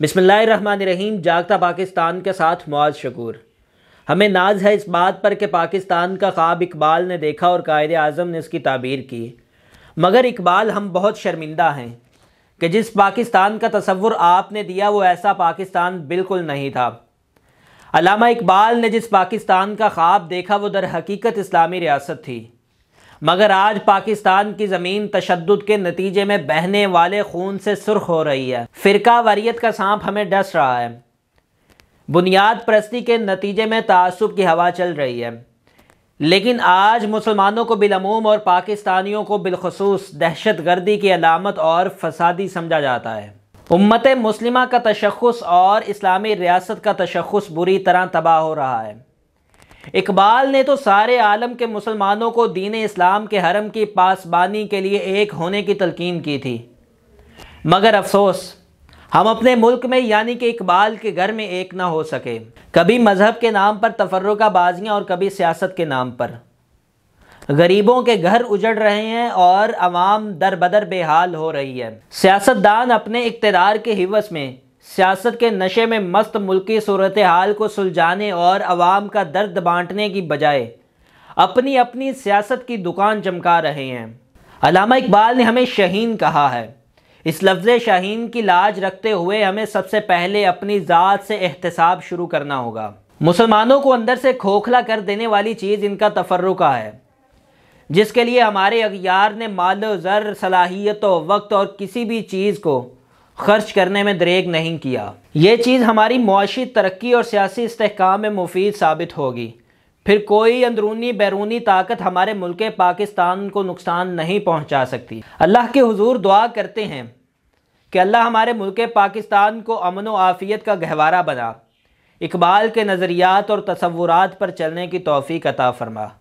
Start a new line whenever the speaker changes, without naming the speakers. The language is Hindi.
बिसमीम जागता पाकिस्तान के साथ मुआज़ शकूर हमें नाज है इस बात पर कि पाकिस्तान का ख्वाब इकबाल ने देखा और कायद अज़म ने इसकी ताबीर की मगर इकबाल हम बहुत शर्मिंदा हैं कि जिस पाकिस्तान का तस्वुर आपने दिया वो ऐसा पाकिस्तान बिल्कुल नहीं था अलामा इकबाल ने जिस पाकिस्तान का ख्वाब देखा वो दर हकीकत इस्लामी रियासत थी मगर आज पाकिस्तान की ज़मीन तशद के नतीजे में बहने वाले खून से सुर्ख हो रही है फ़िरका वरीत का सांप हमें डस रहा है बुनियाद प्रस्ती के नतीजे में तसब की हवा चल रही है लेकिन आज मुसलमानों को बिलमूम और पाकिस्तानियों को बिलखसूस दहशत गर्दी की अलामत और फसादी समझा जाता है उम्मत मुस्लिमा का तशखस और इस्लामी रियासत का तशखस बुरी तरह तबाह हो रहा है इकबाल ने तो सारे आलम के मुसलमानों को दीन इस्लाम के हरम की पासबानी के लिए एक होने की तलकीन की थी मगर अफसोस हम अपने मुल्क में यानी कि इकबाल के घर में एक ना हो सके कभी मज़हब के नाम पर बाजियाँ और कभी सियासत के नाम पर गरीबों के घर उजड़ रहे हैं और आवाम दर बदर बेहाल हो रही है सियासतदान अपने इकतदार के हिवस में सियासत के नशे में मस्त मुल्की सूरत हाल को सुलझाने और आवाम का दर्द बांटने की बजाय अपनी अपनी सियासत की दुकान चमका रहे हैं अलामा इकबाल ने हमें शहीन कहा है इस लफ्ज़ शहीन की लाज रखते हुए हमें सबसे पहले अपनी ज़ात से एहतसाब शुरू करना होगा मुसलमानों को अंदर से खोखला कर देने वाली चीज़ इनका तफरुका है जिसके लिए हमारे अगियार ने माल ज़र सलाहियतों वक्त और किसी भी चीज़ को खर्च करने में दरेग नहीं किया ये चीज़ हमारी मुआशी तरक्की और सियासी इसकाम में मुफीद साबित होगी फिर कोई अंदरूनी बैरूनी ताकत हमारे मुल्क पाकिस्तान को नुकसान नहीं पहुँचा सकती अल्लाह के हजूर दुआ करते हैं कि अल्लाह हमारे मुल्क पाकिस्तान को अमन व आफ़ियत का गहवारा बना इकबाल के नज़रियात और तस्वुरात पर चलने की तोफ़ी अता फ़रमा